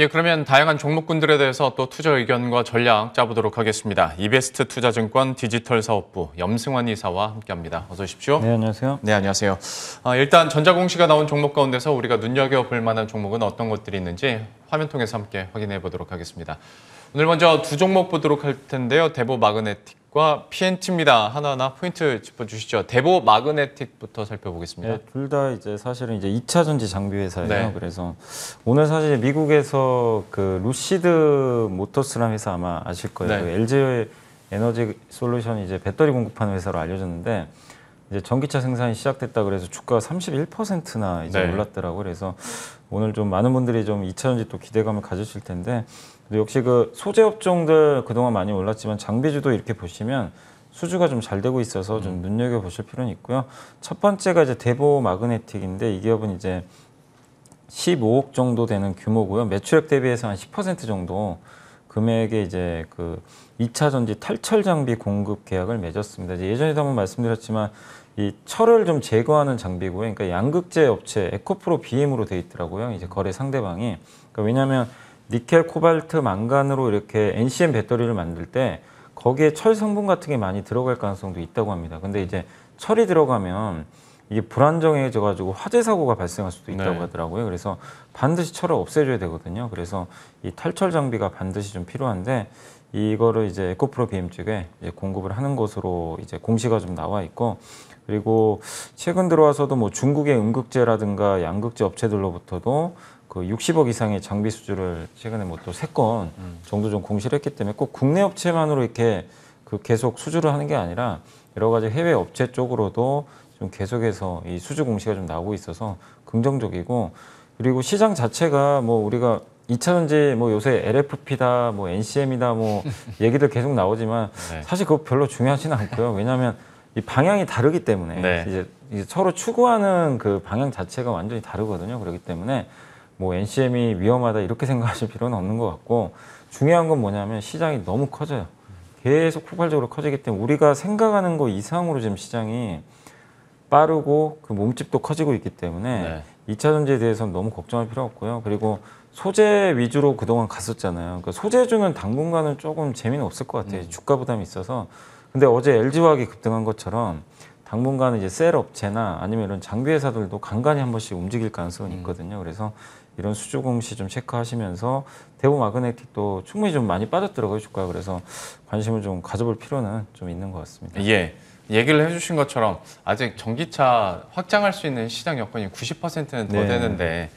예, 그러면 다양한 종목군들에 대해서 또 투자 의견과 전략 짜보도록 하겠습니다. 이베스트 투자증권 디지털 사업부 염승환 이사와 함께합니다. 어서 오십시오. 네, 안녕하세요. 네, 안녕하세요. 아, 일단 전자공시가 나온 종목 가운데서 우리가 눈여겨볼 만한 종목은 어떤 것들이 있는지 화면 통해서 함께 확인해 보도록 하겠습니다. 오늘 먼저 두 종목 보도록 할 텐데요. 데보 마그네틱 과 PNT입니다. 하나하나 포인트 짚어주시죠. 대보 마그네틱부터 살펴보겠습니다. 네, 둘다 이제 사실은 이제 2차 전지 장비 회사예요. 네. 그래서 오늘 사실 미국에서 그 루시드 모터스라는 회사 아마 아실 거예요. 네. 그 LG 에너지 솔루션이 제 배터리 공급하는 회사로 알려졌는데 이제 전기차 생산이 시작됐다 그래서 주가가 31%나 이제 네. 올랐더라고 요 그래서 오늘 좀 많은 분들이 좀 2차 전지 또 기대감을 가지실 텐데 역시 그 소재 업종들 그동안 많이 올랐지만 장비주도 이렇게 보시면 수주가 좀 잘 되고 있어서 좀 음. 눈여겨 보실 필요는 있고요. 첫 번째가 이제 대보 마그네틱인데 이 기업은 이제 15억 정도 되는 규모고요. 매출액 대비해서 한 10% 정도 금액의 이제 그 2차 전지 탈철 장비 공급 계약을 맺었습니다. 이제 예전에도 한번 말씀드렸지만 이 철을 좀 제거하는 장비고요. 그러니까 양극재 업체 에코프로 BM으로 돼 있더라고요. 이제 거래 상대방이. 그러니까 왜냐하 니켈, 코발트, 망간으로 이렇게 NCM 배터리를 만들 때 거기에 철 성분 같은 게 많이 들어갈 가능성도 있다고 합니다. 근데 이제 철이 들어가면 이게 불안정해져 가지고 화재 사고가 발생할 수도 있다고 네. 하더라고요. 그래서 반드시 철을 없애줘야 되거든요. 그래서 이 탈철 장비가 반드시 좀 필요한데 이거를 이제 에코프로 BM 측에 이제 공급을 하는 것으로 이제 공시가 좀 나와 있고 그리고 최근 들어와서도 뭐 중국의 음극재라든가 양극재 업체들로부터도 그 60억 이상의 장비 수주를 최근에 뭐 또 세 건 정도 좀 공시를 했기 때문에 꼭 국내 업체만으로 이렇게 그 계속 수주를 하는 게 아니라 여러 가지 해외 업체 쪽으로도 좀 계속해서 이 수주 공시가 좀 나오고 있어서 긍정적이고 그리고 시장 자체가 뭐 우리가 2차 전지 뭐 요새 LFP다 뭐 NCM이다 뭐 얘기들 계속 나오지만 네. 사실 그거 별로 중요하지는 않고요. 왜냐하면 이 방향이 다르기 때문에 네. 이제, 이제 서로 추구하는 그 방향 자체가 완전히 다르거든요. 그렇기 때문에 뭐 NCM이 위험하다 이렇게 생각하실 필요는 없는 것 같고 중요한 건 뭐냐면 시장이 너무 커져요. 계속 폭발적으로 커지기 때문에 우리가 생각하는 것 이상으로 지금 시장이 빠르고 그 몸집도 커지고 있기 때문에 네. 이차 전지에 대해서는 너무 걱정할 필요 없고요. 그리고 소재 위주로 그동안 갔었잖아요. 그러니까 소재주는 당분간은 조금 재미는 없을 것 같아요. 음. 주가 부담이 있어서. 근데 어제 LG화학이 급등한 것처럼 당분간은 이제 셀 업체나 아니면 이런 장비 회사들도 간간히 한 번씩 움직일 가능성은 음. 있거든요. 그래서 이런 수조 공시 좀 체크하시면서 대부 마그네틱도 충분히 좀 많이 빠졌더라고요 주가 그래서 관심을 좀 가져볼 필요는 좀 있는 것 같습니다. 예. 얘기를 해주신 것처럼 아직 전기차 확장할 수 있는 시장 여건이 90%는 더 네. 되는데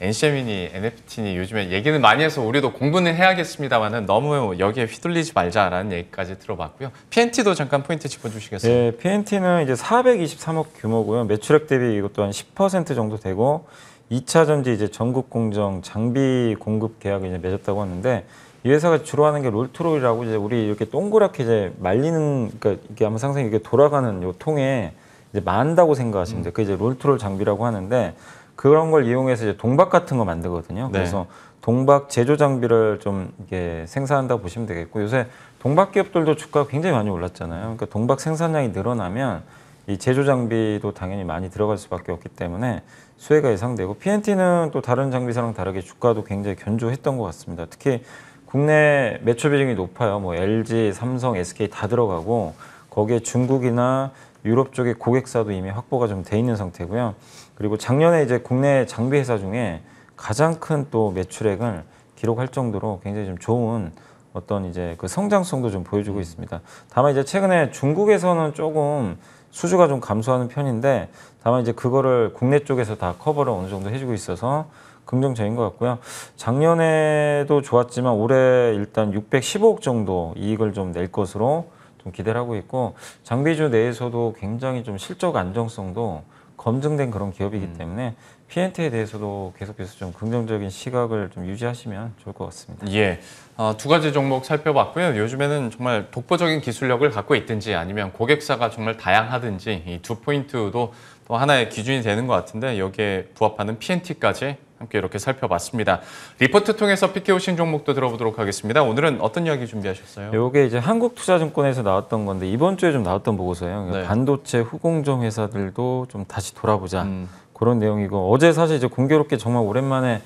NCM이니 NFT니 요즘에 얘기는 많이 해서 우리도 공부는 해야겠습니다만 너무 여기에 휘둘리지 말자라는 얘기까지 들어봤고요. PNT도 잠깐 포인트 짚어주시겠어요? 네, 예, PNT는 이제 423억 규모고요. 매출액 대비 이것 또한 10% 정도 되고 2차 전지 이제 전국 공정 장비 공급 계약을 이제 맺었다고 하는데 이 회사가 주로 하는 게 롤트로이라고 이제 우리 이렇게 동그랗게 이제 말리는 그러니까 이게 아마 상상 이게 돌아가는 요 통에 이제 만다고 생각하시면 돼요. 음. 그 이제 롤트롤 장비라고 하는데 그런 걸 이용해서 이제 동박 같은 거 만들거든요. 네. 그래서 동박 제조 장비를 좀 이게 생산한다 고 보시면 되겠고 요새 동박 기업들도 주가가 굉장히 많이 올랐잖아요. 그러니까 동박 생산량이 늘어나면 이 제조 장비도 당연히 많이 들어갈 수밖에 없기 때문에 수혜가 예상되고 PNT는 또 다른 장비사랑 다르게 주가도 굉장히 견조했던 것 같습니다. 특히 국내 매출 비중이 높아요. 뭐 LG, 삼성, SK 다 들어가고 거기에 중국이나 유럽 쪽의 고객사도 이미 확보가 좀 돼 있는 상태고요. 그리고 작년에 이제 국내 장비 회사 중에 가장 큰 또 매출액을 기록할 정도로 굉장히 좀 좋은 어떤 이제 그 성장성도 좀 보여주고 음. 있습니다. 다만 이제 최근에 중국에서는 조금 수주가 좀 감소하는 편인데 다만 이제 그거를 국내 쪽에서 다 커버를 어느 정도 해주고 있어서 긍정적인 것 같고요. 작년에도 좋았지만 올해 일단 615억 정도 이익을 좀 낼 것으로 좀 기대를 하고 있고 장비주 내에서도 굉장히 좀 실적 안정성도 검증된 그런 기업이기 음. 때문에 피엔트에 대해서도 계속해서 좀 긍정적인 시각을 좀 유지하시면 좋을 것 같습니다. 예, 어, 두 가지 종목 살펴봤고요. 요즘에는 정말 독보적인 기술력을 갖고 있든지 아니면 고객사가 정말 다양하든지 이 두 포인트도 또 하나의 기준이 되는 것 같은데 여기에 부합하는 PNT까지 함께 이렇게 살펴봤습니다. 리포트 통해서 픽해오신 종목도 들어보도록 하겠습니다. 오늘은 어떤 이야기 준비하셨어요? 이게 이제 한국투자증권에서 나왔던 건데 이번 주에 좀 나왔던 보고서예요. 네. 반도체 후공정 회사들도 좀 다시 돌아보자. 음. 그런 내용이고 어제 사실 이제 공교롭게 정말 오랜만에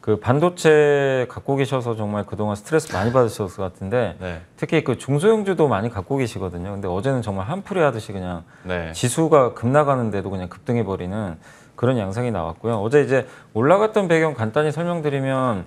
그 반도체 갖고 계셔서 정말 그동안 스트레스 많이 받으셨을 것 같은데 네. 특히 그 중소형주도 많이 갖고 계시거든요. 근데 어제는 정말 한풀이 하듯이 그냥 네. 지수가 급나가는데도 그냥 급등해 버리는 그런 양상이 나왔고요. 어제 이제 올라갔던 배경 간단히 설명드리면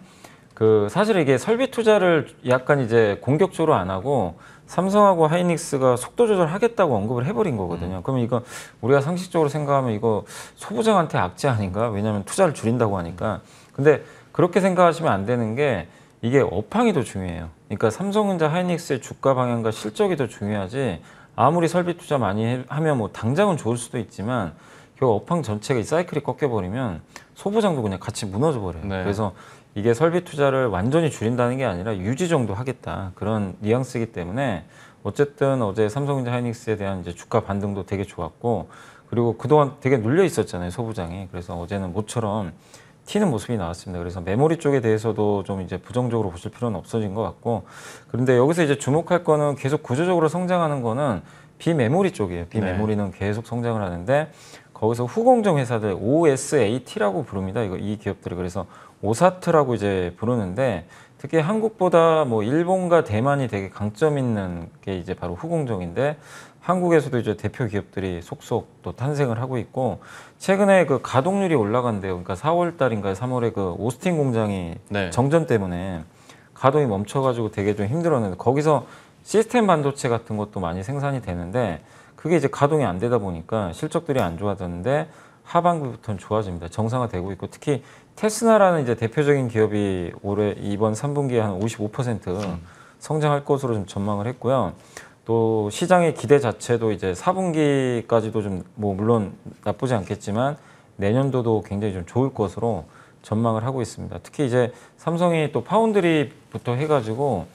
그 사실 이게 설비 투자를 약간 이제 공격적으로 안 하고 삼성하고 하이닉스가 속도 조절하겠다고 언급을 해버린 거거든요. 음. 그러면 이거 우리가 상식적으로 생각하면 이거 소부장한테 악재 아닌가? 왜냐하면 투자를 줄인다고 하니까. 근데 그렇게 생각하시면 안 되는 게 이게 업황이 더 중요해요. 그러니까 삼성전자 하이닉스의 주가 방향과 실적이 더 중요하지 아무리 설비 투자 많이 하면 뭐 당장은 좋을 수도 있지만 결 그 업황 전체가 이 사이클이 꺾여버리면 소부장도 그냥 같이 무너져 버려요. 네. 그래서 이게 설비 투자를 완전히 줄인다는 게 아니라 유지 정도 하겠다 그런 뉘앙스이기 때문에 어쨌든 어제 삼성전자 하이닉스에 대한 이제 주가 반등도 되게 좋았고 그리고 그동안 되게 눌려 있었잖아요 소부장이 그래서 어제는 모처럼 튀는 모습이 나왔습니다. 그래서 메모리 쪽에 대해서도 좀 이제 부정적으로 보실 필요는 없어진 것 같고 그런데 여기서 이제 주목할 거는 계속 구조적으로 성장하는 거는 비메모리 쪽이에요. 비메모리는 네. 계속 성장을 하는데 거기서 후공정 회사들 OSAT라고 부릅니다. 이거 이 기업들이 그래서 오사트라고 이제 부르는데 특히 한국보다 뭐 일본과 대만이 되게 강점 있는 게 이제 바로 후공정인데 한국에서도 이제 대표 기업들이 속속 또 탄생을 하고 있고 최근에 그 가동률이 올라간대요. 그러니까 4월 달인가 3월에 그 오스틴 공장이 네. 정전 때문에 가동이 멈춰가지고 되게 좀 힘들었는데 거기서 시스템 반도체 같은 것도 많이 생산이 되는데 그게 이제 가동이 안 되다 보니까 실적들이 안 좋아졌는데 하반기부터는 좋아집니다. 정상화되고 있고 특히 테스나라는 이제 대표적인 기업이 올해 이번 3분기에 한 55% 성장할 것으로 좀 전망을 했고요. 또 시장의 기대 자체도 이제 4분기까지도 좀 뭐 물론 나쁘지 않겠지만 내년도도 굉장히 좀 좋을 것으로 전망을 하고 있습니다. 특히 이제 삼성이 또 파운드리부터 해가지고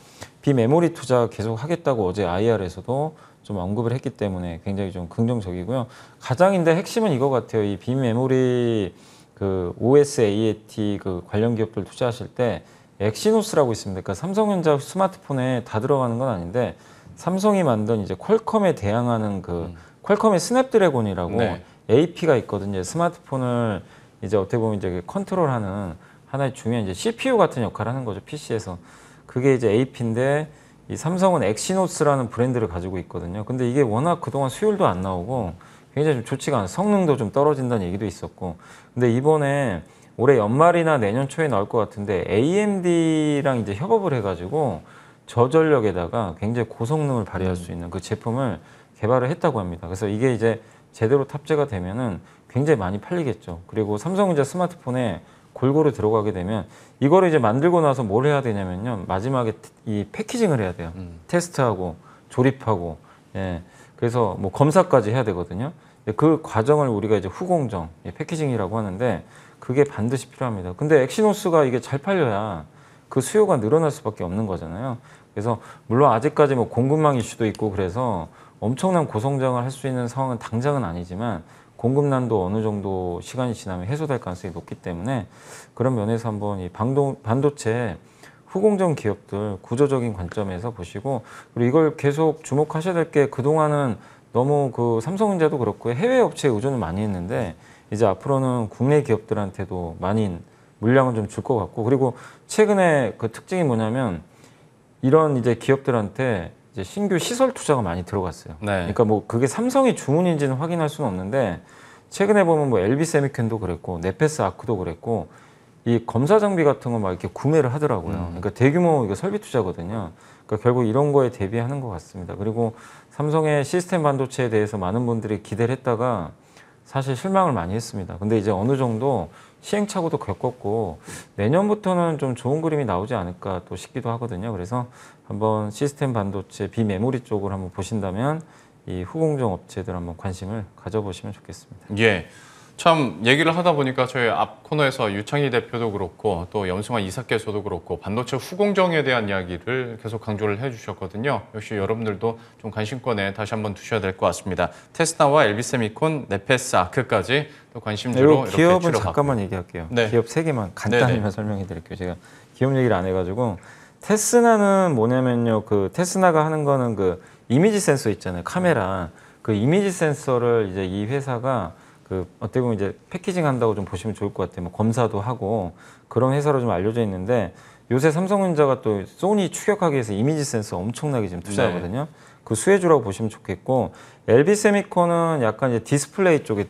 비메모리 투자 계속 하겠다고 어제 IR에서도 좀 언급을 했기 때문에 굉장히 좀 긍정적이고요. 가장인데 핵심은 이거 같아요. 이 빔 메모리 그 OSAAT 그 관련 기업들 투자하실 때 엑시노스라고 있습니다. 그러니까 삼성전자 스마트폰에 다 들어가는 건 아닌데 삼성이 만든 이제 퀄컴에 대항하는 그 음. 퀄컴의 스냅드래곤이라고 네. AP가 있거든요. 스마트폰을 이제 어떻게 보면 이제 컨트롤하는 하나의 중요한 이제 CPU 같은 역할을 하는 거죠. PC에서. 그게 이제 AP인데 이 삼성은 엑시노스라는 브랜드를 가지고 있거든요. 근데 이게 워낙 그동안 수율도 안 나오고 굉장히 좀 좋지가 않아. 성능도 좀 떨어진다는 얘기도 있었고. 근데 이번에 올해 연말이나 내년 초에 나올 것 같은데 AMD랑 이제 협업을 해가지고 저전력에다가 굉장히 고성능을 발휘할 수 있는 그 제품을 개발을 했다고 합니다. 그래서 이게 이제 제대로 탑재가 되면은 굉장히 많이 팔리겠죠. 그리고 삼성은 이제 스마트폰에 골고루 들어가게 되면 이거를 이제 만들고 나서 뭘 해야 되냐면요 마지막에 이 패키징을 해야 돼요 음. 테스트하고 조립하고 예 그래서 뭐 검사까지 해야 되거든요 그 과정을 우리가 이제 후공정 예, 패키징이라고 하는데 그게 반드시 필요합니다 근데 엑시노스가 이게 잘 팔려야 그 수요가 늘어날 수밖에 없는 거잖아요 그래서 물론 아직까지 뭐 공급망 이슈도 있고 그래서 엄청난 고성장을 할 수 있는 상황은 당장은 아니지만 공급난도 어느 정도 시간이 지나면 해소될 가능성이 높기 때문에 그런 면에서 한번 이 방도, 반도체 후공정 기업들 구조적인 관점에서 보시고 그리고 이걸 계속 주목하셔야 될 게 그동안은 너무 그 삼성전자도 그렇고 해외 업체에 의존을 많이 했는데 이제 앞으로는 국내 기업들한테도 많이 물량을좀 줄 것 같고 그리고 최근에 그 특징이 뭐냐면 이런 이제 기업들한테 이제 신규 시설 투자가 많이 들어갔어요. 네. 그러니까 뭐 그게 삼성의 주문인지는 확인할 수는 없는데 최근에 보면 뭐 LB 세미캔도 그랬고 네페스 아크도 그랬고 이 검사 장비 같은 거 막 이렇게 구매를 하더라고요. 음. 그러니까 대규모 이거 설비 투자거든요. 그러니까 결국 이런 거에 대비하는 것 같습니다. 그리고 삼성의 시스템 반도체에 대해서 많은 분들이 기대를 했다가 사실 실망을 많이 했습니다. 근데 이제 어느 정도 시행착오도 겪었고 내년부터는 좀 좋은 그림이 나오지 않을까 또 싶기도 하거든요. 그래서 한번 시스템 반도체 비메모리 쪽을 한번 보신다면 이 후공정 업체들 한번 관심을 가져보시면 좋겠습니다. 예. 참 얘기를 하다 보니까 저희 앞 코너에서 유창희 대표도 그렇고 또 염승환 이사께서도 그렇고 반도체 후공정에 대한 이야기를 계속 강조를 해주셨거든요. 역시 여러분들도 좀 관심권에 다시 한번 두셔야 될 것 같습니다. 테스나와 엘비세미콘, 네페스, 아크까지 또 관심주로 이렇게 기업은 잠깐만 얘기할게요. 네. 기업 세 개만 간단히만 설명해 드릴게요. 제가 기업 얘기를 안 해가지고 테스나는 뭐냐면요. 그 테스나가 하는 거는 그 이미지 센서 있잖아요. 카메라. 그 이미지 센서를 이제 이 회사가 그 어떻게 보면 이제 패키징 한다고 좀 보시면 좋을 것 같아요. 뭐 검사도 하고 그런 회사로 좀 알려져 있는데 요새 삼성전자가 또 소니 추격하기 위해서 이미지 센서 엄청나게 지금 투자하거든요. 네. 그 수혜주라고 보시면 좋겠고 LB 세미콘은 약간 이제 디스플레이 쪽에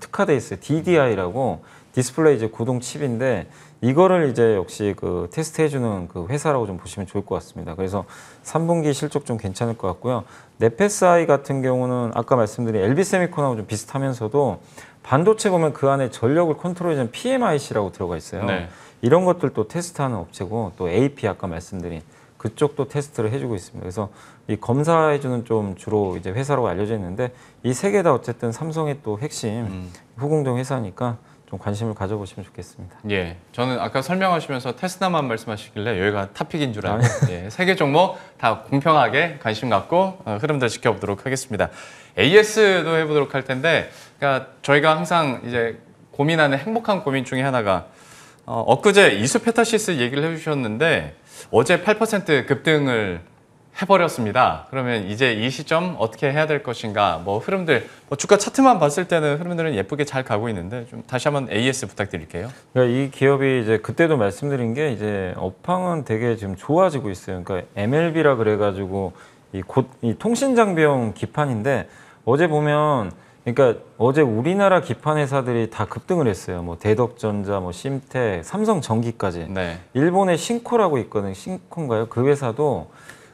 특화돼 있어요. DDI라고 음. 디스플레이 이제 고동 칩인데 이거를 이제 역시 그 테스트해주는 그 회사라고 좀 보시면 좋을 것 같습니다. 그래서 3분기 실적 좀 괜찮을 것 같고요. 네페스아이 같은 경우는 아까 말씀드린 엘비세미콘하고 좀 비슷하면서도 반도체 보면 그 안에 전력을 컨트롤해주는 PMIC라고 들어가 있어요. 네. 이런 것들도 테스트하는 업체고 또 AP 아까 말씀드린 그쪽도 테스트를 해주고 있습니다. 그래서 이 검사해주는 좀 주로 이제 회사로 알려져 있는데 이 세 개 다 어쨌든 삼성의 또 핵심 음. 후공정 회사니까 좀 관심을 가져보시면 좋겠습니다. 예, 저는 아까 설명하시면서 테스나만 말씀하시길래 여기가 탑픽인 줄 알고 아, 네. 예, 세계 종목 다 공평하게 관심 갖고 어, 흐름들 지켜보도록 하겠습니다. AS도 해보도록 할 텐데, 그러니까 저희가 항상 이제 고민하는 행복한 고민 중에 하나가 어, 엊그제 이수페타시스 얘기를 해주셨는데 어제 8% 급등을 해버렸습니다. 그러면 이제 이 시점 어떻게 해야 될 것인가? 뭐 흐름들, 뭐 주가 차트만 봤을 때는 흐름들은 예쁘게 잘 가고 있는데 좀 다시 한번 AS 부탁드릴게요. 그러니까 이 기업이 이제 그때도 말씀드린 게 이제 업황은 되게 지금 좋아지고 있어요. 그러니까 MLB라 그래가지고 이 곧 이 통신 장비용 기판인데 어제 보면 그러니까 어제 우리나라 기판 회사들이 다 급등을 했어요. 뭐 대덕전자, 뭐심태 삼성전기까지. 네. 일본의 신코라고 있거든. 요 신코인가요? 그 회사도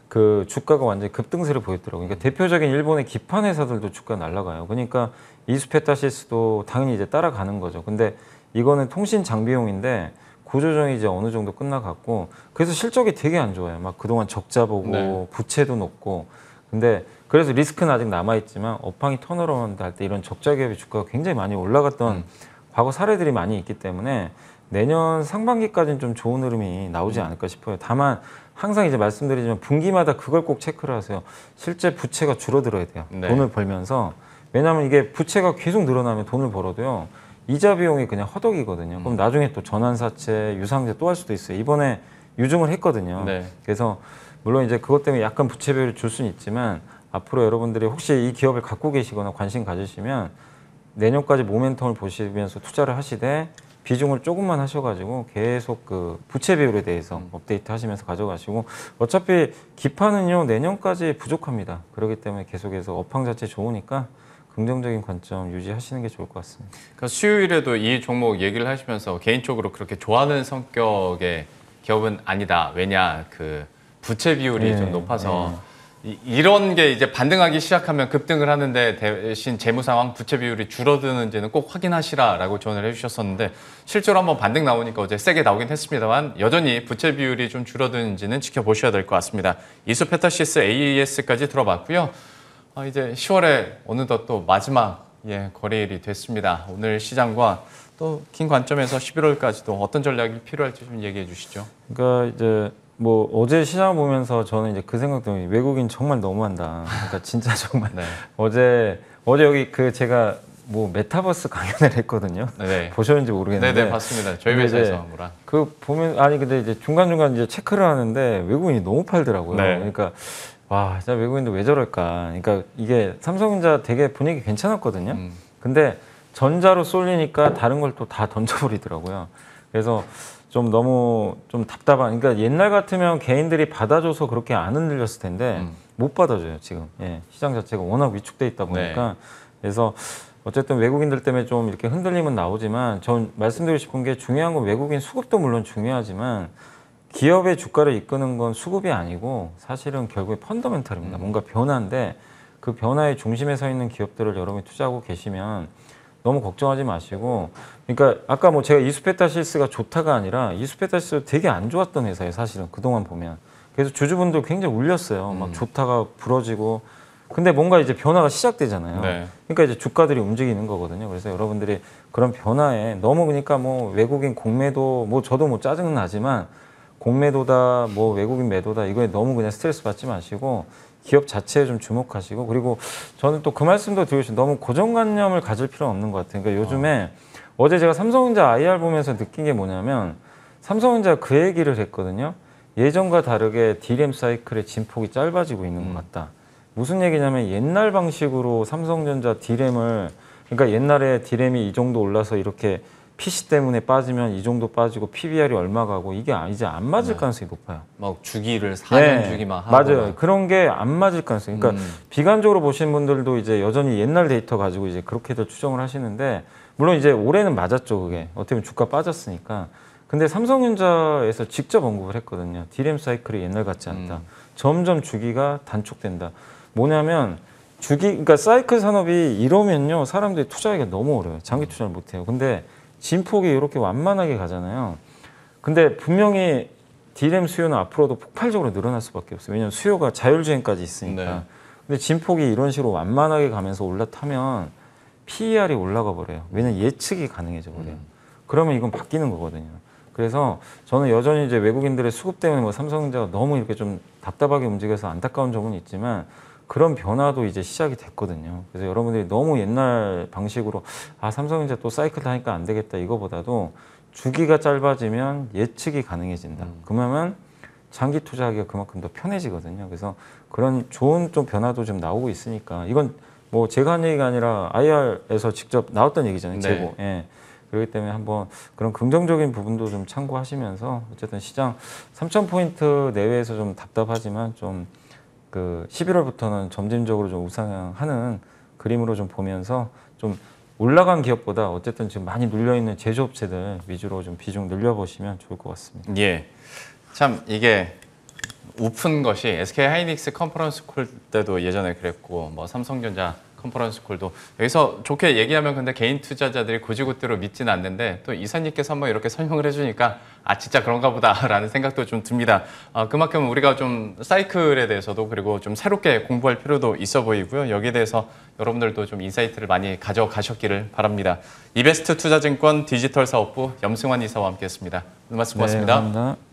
그 주가가 완전히 급등세를 보였더라고요. 그러니까 대표적인 일본의 기판 회사들도 주가 날라가요. 그러니까 이스페타시스도 당연히 이제 따라가는 거죠. 근데 이거는 통신 장비용인데 구조조정이 이제 어느 정도 끝나갔고 그래서 실적이 되게 안 좋아요. 막 그동안 적자 보고 네. 부채도 높고 근데 그래서 리스크는 아직 남아있지만 업황이 턴어라운드 할때 이런 적자 기업의 주가가 굉장히 많이 올라갔던 음. 과거 사례들이 많이 있기 때문에 내년 상반기까지는 좀 좋은 흐름이 나오지 음. 않을까 싶어요. 다만 항상 이제 말씀드리지만 분기마다 그걸 꼭 체크를 하세요. 실제 부채가 줄어들어야 돼요. 네. 돈을 벌면서 왜냐하면 이게 부채가 계속 늘어나면 돈을 벌어도요. 이자 비용이 그냥 허덕이거든요. 그럼 음. 나중에 또 전환사채, 유상제 또 할 수도 있어요. 이번에 유증을 했거든요. 네. 그래서 물론 이제 그것 때문에 약간 부채 비율을 줄 수는 있지만 앞으로 여러분들이 혹시 이 기업을 갖고 계시거나 관심 가지시면 내년까지 모멘텀을 보시면서 투자를 하시되 비중을 조금만 하셔가지고 계속 그 부채 비율에 대해서 음. 업데이트 하시면서 가져가시고 어차피 기판은요 내년까지 부족합니다. 그렇기 때문에 계속해서 업황 자체 좋으니까 긍정적인 관점 유지하시는 게 좋을 것 같습니다. 그러니까 수요일에도 이 종목 얘기를 하시면서 개인적으로 그렇게 좋아하는 성격의 기업은 아니다. 왜냐 그 부채 비율이 네, 좀 높아서 네. 이런 게 이제 반등하기 시작하면 급등을 하는데 대신 재무 상황 부채 비율이 줄어드는지는 꼭 확인하시라라고 조언을 해주셨었는데 실제로 한번 반등 나오니까 어제 세게 나오긴 했습니다만 여전히 부채 비율이 좀 줄어드는지는 지켜보셔야 될 것 같습니다. 이수페타시스 AES까지 들어봤고요. 아, 이제 10월에 어느덧 또 마지막 예, 거래일이 됐습니다. 오늘 시장과 또 긴 관점에서 11월까지도 어떤 전략이 필요할지 좀 얘기해 주시죠. 그러니까 이제 뭐 어제 시장 보면서 저는 이제 그 생각 때문에 외국인 정말 너무한다. 그러니까 진짜 정말 네. 어제 어제 여기 그 제가 뭐 메타버스 강연을 했거든요. 네. 네. 보셨는지 모르겠는데. 네네 네, 봤습니다. 저희 회사에서 뭐라. 그 보면 아니 근데 이제 중간 중간 이제 체크를 하는데 외국인이 너무 팔더라고요. 네. 그러니까 와 진짜 외국인도왜 저럴까. 그러니까 이게 삼성전자 되게 분위기 괜찮았거든요. 음. 근데 전자로 쏠리니까 다른 걸 또 다 던져버리더라고요. 그래서 좀 너무 좀 답답한 그러니까 옛날 같으면 개인들이 받아줘서 그렇게 안 흔들렸을 텐데 음. 못 받아줘요 지금 예, 시장 자체가 워낙 위축돼 있다 네. 보니까 네. 그래서 어쨌든 외국인들 때문에 좀 이렇게 흔들림은 나오지만 전 말씀드리고 싶은 게 중요한 건 외국인 수급도 물론 중요하지만 기업의 주가를 이끄는 건 수급이 아니고 사실은 결국에 펀더멘탈입니다 음. 뭔가 변화인데 그 변화의 중심에 서 있는 기업들을 여러분이 투자하고 계시면 너무 걱정하지 마시고 그러니까 아까 뭐 제가 이수페타시스가 좋다가 아니라 이수페타시스 되게 안 좋았던 회사예요 사실은 그동안 보면 그래서 주주분들 굉장히 울렸어요 음. 막 좋다가 부러지고 근데 뭔가 이제 변화가 시작되잖아요 네. 그러니까 이제 주가들이 움직이는 거거든요 그래서 여러분들이 그런 변화에 너무 그러니까 뭐 외국인 공매도 뭐 저도 뭐 짜증은 나지만 공매도다 뭐 외국인 매도다 이거에 너무 그냥 스트레스 받지 마시고 기업 자체에 좀 주목하시고 그리고 저는 또 그 말씀도 드리고 싶 너무 고정관념을 가질 필요는 없는 것 같아요. 그러니까 요즘에 어. 어제 제가 삼성전자 IR 보면서 느낀 게 뭐냐면 삼성전자 그 얘기를 했거든요. 예전과 다르게 DRAM 사이클의 진폭이 짧아지고 있는 것 음. 같다. 무슨 얘기냐면 옛날 방식으로 삼성전자 DRAM을 그러니까 옛날에 DRAM이 이 정도 올라서 이렇게 PC 때문에 빠지면 이 정도 빠지고 PBR이 얼마 가고 이게 이제 안 맞을 네. 가능성이 높아요. 막 주기를 4년 네. 주기만 하고 맞아요. 그런 게 안 맞을 가능성이. 그러니까 음. 비관적으로 보시는 분들도 이제 여전히 옛날 데이터 가지고 이제 그렇게들 추정을 하시는데 물론 이제 올해는 맞았죠 그게 어떻게 보면 주가 빠졌으니까. 근데 삼성전자에서 직접 언급을 했거든요. 디램 사이클이 옛날 같지 않다. 음. 점점 주기가 단축된다. 뭐냐면 주기 그러니까 사이클 산업이 이러면요 사람들이 투자하기가 너무 어려워요. 장기 음. 투자를 못 해요. 근데 진폭이 이렇게 완만하게 가잖아요. 근데 분명히 D램 수요는 앞으로도 폭발적으로 늘어날 수밖에 없어요. 왜냐하면 수요가 자율주행까지 있으니까. 네. 근데 진폭이 이런 식으로 완만하게 가면서 올라타면 PER이 올라가 버려요. 왜냐면 예측이 가능해져 버려요. 음. 그러면 이건 바뀌는 거거든요. 그래서 저는 여전히 이제 외국인들의 수급 때문에 뭐 삼성전자가 너무 이렇게 좀 답답하게 움직여서 안타까운 점은 있지만 그런 변화도 이제 시작이 됐거든요. 그래서 여러분들이 너무 옛날 방식으로 아삼성 이제 또 사이클 타니까 안 되겠다 이거보다도 주기가 짧아지면 예측이 가능해진다. 음. 그러면 장기 투자하기가 그만큼 더 편해지거든요. 그래서 그런 좋은 좀 변화도 좀 나오고 있으니까 이건 뭐 제가 한 얘기가 아니라 IR에서 직접 나왔던 얘기잖아요. 네. 제보. 예. 그렇기 때문에 한번 그런 긍정적인 부분도 좀 참고하시면서 어쨌든 시장 3,000포인트 내외에서 좀 답답하지만 좀그 11월부터는 점진적으로 좀 우상향하는 그림으로 좀 보면서 좀 올라간 기업보다 어쨌든 지금 많이 눌려 있는 제조업체들 위주로 좀 비중 늘려보시면 좋을 것 같습니다. 예, 참 이게 우픈 것이 SK 하이닉스 컨퍼런스 콜 때도 예전에 그랬고 뭐 삼성전자 컨퍼런스 콜도 여기서 좋게 얘기하면 근데 개인 투자자들이 고지고대로 믿지는 않는데 또 이사님께서 한번 이렇게 설명을 해주니까 아 진짜 그런가 보다라는 생각도 좀 듭니다. 어, 그만큼 우리가 좀 사이클에 대해서도 그리고 좀 새롭게 공부할 필요도 있어 보이고요. 여기에 대해서 여러분들도 좀 인사이트를 많이 가져가셨기를 바랍니다. 이베스트 투자증권 디지털 사업부 염승환 이사와 함께했습니다. 오늘 말씀 네, 고맙습니다 네,